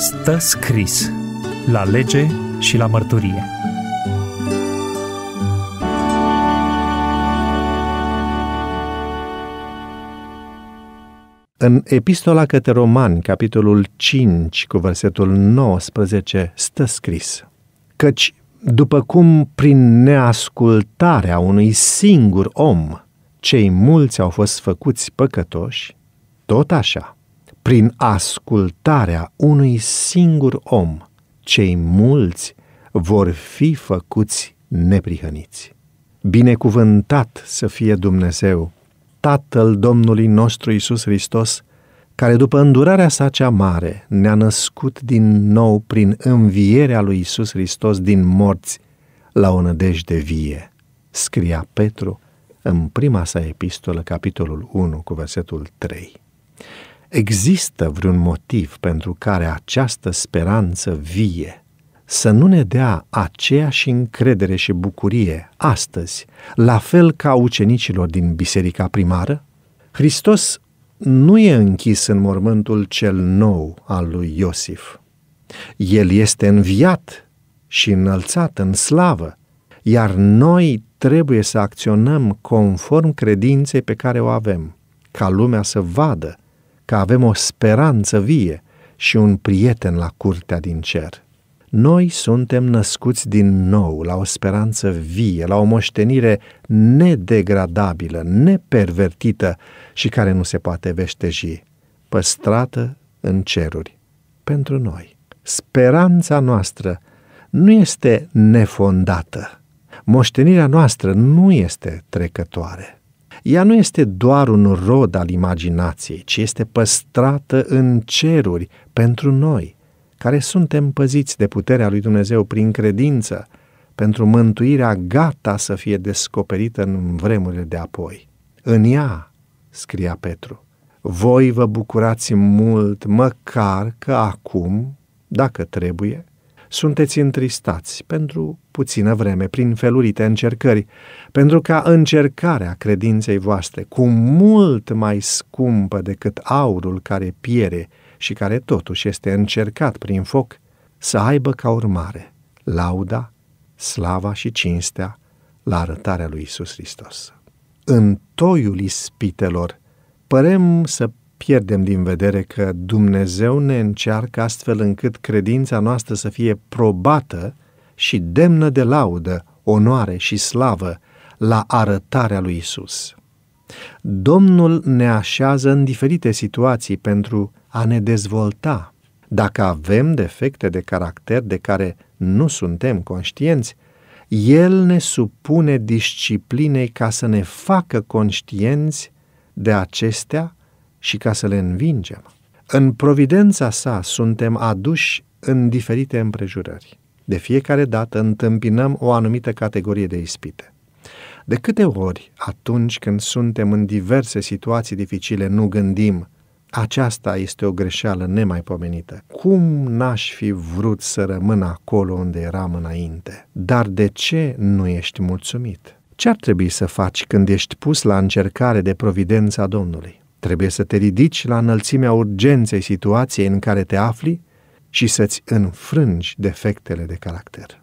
stă scris la lege și la mărturie. În epistola către Romani, capitolul 5, cu versetul 19, stă scris: Căci după cum prin neascultarea unui singur om cei mulți au fost făcuți păcătoși, tot așa, prin ascultarea unui singur om, cei mulți vor fi făcuți neprihăniți. Binecuvântat să fie Dumnezeu, Tatăl Domnului nostru Isus Hristos, care după îndurarea sa cea mare ne-a născut din nou prin învierea lui Isus Hristos din morți la o nădejde vie, scria Petru în prima sa epistolă, capitolul 1, cu versetul 3. Există vreun motiv pentru care această speranță vie să nu ne dea aceeași încredere și bucurie astăzi, la fel ca ucenicilor din biserica primară? Hristos nu e închis în mormântul cel nou al lui Iosif. El este înviat și înălțat în slavă, iar noi trebuie să acționăm conform credinței pe care o avem, ca lumea să vadă că avem o speranță vie și un prieten la curtea din cer. Noi suntem născuți din nou la o speranță vie, la o moștenire nedegradabilă, nepervertită și care nu se poate veșteji, păstrată în ceruri, pentru noi. Speranța noastră nu este nefondată. Moștenirea noastră nu este trecătoare. Ea nu este doar un rod al imaginației, ci este păstrată în ceruri pentru noi, care suntem păziți de puterea lui Dumnezeu prin credință, pentru mântuirea gata să fie descoperită în vremurile de apoi. În ea, scria Petru, voi vă bucurați mult, măcar că acum, dacă trebuie, sunteți întristați pentru puțină vreme prin felurite încercări, pentru ca încercarea credinței voastre, cu mult mai scumpă decât aurul care piere și care totuși este încercat prin foc, să aibă ca urmare lauda, slava și cinstea la arătarea lui Isus Hristos. În toiul ispitelor, părem să pierdem din vedere că Dumnezeu ne încearcă astfel încât credința noastră să fie probată și demnă de laudă, onoare și slavă la arătarea lui Isus. Domnul ne așează în diferite situații pentru a ne dezvolta. Dacă avem defecte de caracter de care nu suntem conștienți, El ne supune disciplinei ca să ne facă conștienți de acestea și ca să le învingem. În providența sa suntem aduși în diferite împrejurări. De fiecare dată întâmpinăm o anumită categorie de ispite. De câte ori, atunci când suntem în diverse situații dificile, nu gândim aceasta este o greșeală nemaipomenită. Cum n-aș fi vrut să rămân acolo unde eram înainte? Dar de ce nu ești mulțumit? Ce ar trebui să faci când ești pus la încercare de providența Domnului? Trebuie să te ridici la înălțimea urgenței situației în care te afli și să-ți înfrângi defectele de caracter.